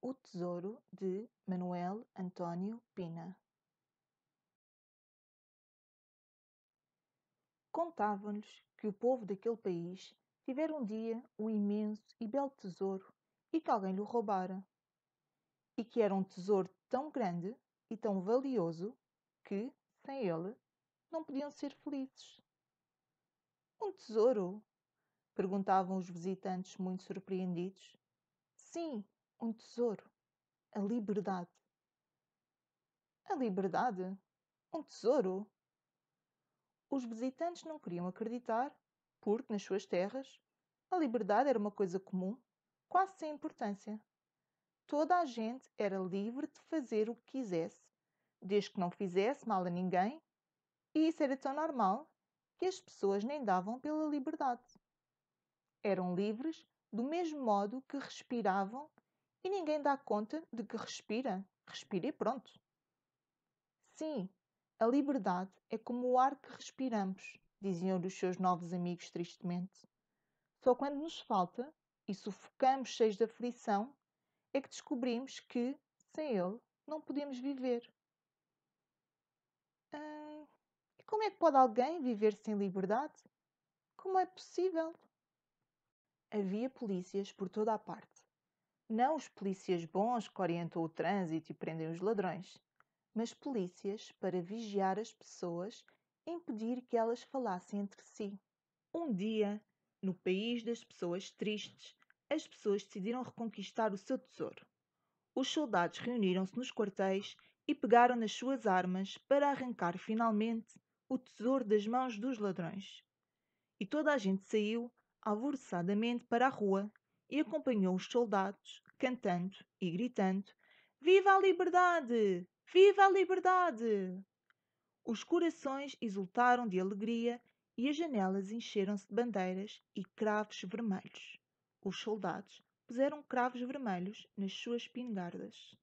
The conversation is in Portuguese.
O Tesouro de Manuel António Pina Contavam-lhes que o povo daquele país tivera um dia um imenso e belo tesouro e que alguém lhe roubara. E que era um tesouro tão grande e tão valioso que, sem ele, não podiam ser felizes. Um tesouro? perguntavam os visitantes muito surpreendidos. Sim, um tesouro, a liberdade. A liberdade? Um tesouro? Os visitantes não queriam acreditar, porque nas suas terras a liberdade era uma coisa comum, quase sem importância. Toda a gente era livre de fazer o que quisesse, desde que não fizesse mal a ninguém, e isso era tão normal que as pessoas nem davam pela liberdade. Eram livres do mesmo modo que respiravam e ninguém dá conta de que respira. Respira e pronto. Sim, a liberdade é como o ar que respiramos, diziam os seus novos amigos tristemente. Só quando nos falta e sufocamos cheios de aflição é que descobrimos que, sem ele, não podemos viver. Hum, e como é que pode alguém viver sem liberdade? Como é possível? Havia polícias por toda a parte. Não os polícias bons que orientam o trânsito e prendem os ladrões, mas polícias para vigiar as pessoas e impedir que elas falassem entre si. Um dia, no país das pessoas tristes, as pessoas decidiram reconquistar o seu tesouro. Os soldados reuniram-se nos quartéis e pegaram nas suas armas para arrancar finalmente o tesouro das mãos dos ladrões. E toda a gente saiu alvoroçadamente para a rua e acompanhou os soldados, cantando e gritando: Viva a liberdade! Viva a liberdade! Os corações exultaram de alegria e as janelas encheram-se de bandeiras e cravos vermelhos. Os soldados puseram cravos vermelhos nas suas espingardas.